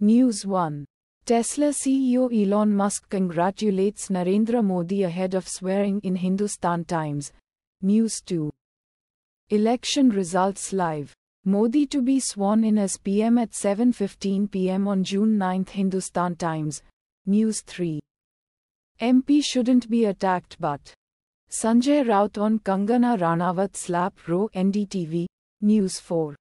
News 1. Tesla CEO Elon Musk congratulates Narendra Modi ahead of swearing in Hindustan Times. News 2. Election results live. Modi to be sworn in as PM at 7:15 p.m. on June 9, Hindustan Times. News 3. MP shouldn't be attacked but Sanjay Raut on Kangana Ranavat slap row NDTV. News 4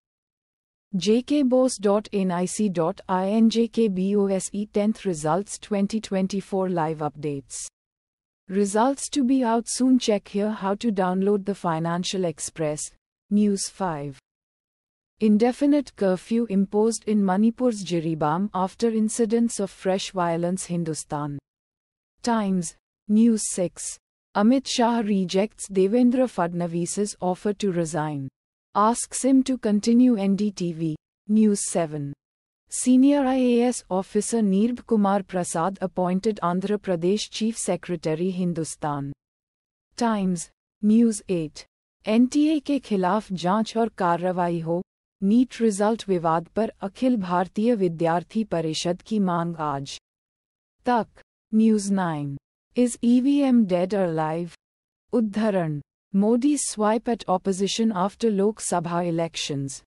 jkbose.nic.injkbose 10th Results 2024 Live Updates Results to be out soon. Check here how to download the Financial Express. News 5. Indefinite curfew imposed in Manipur's Jiribam after incidents of fresh violence. Hindustan. Times. News 6. Amit Shah rejects Devendra Fadnavis's offer to resign. asks him to continue NDTV. News 7. Senior IAS officer Nirb Kumar Prasad appointed Andhra Pradesh Chief Secretary Hindustan. Times. News 8 NTA ke khilaf जांच aur karravai ho. NEET result vivad par Akhil Bhartiya Vidyarthi Parishad ki मांग aaj. Tak News 9 Is EVM dead or alive? Uddharan Modi swipe at opposition after Lok Sabha elections.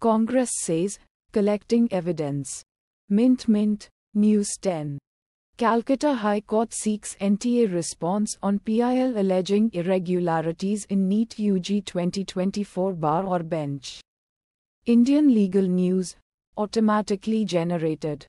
Congress says, collecting evidence. Mint Mint, News 10. Calcutta High Court seeks NTA response on PIL alleging irregularities in NEET UG 2024 bar or bench. Indian Legal News, automatically generated.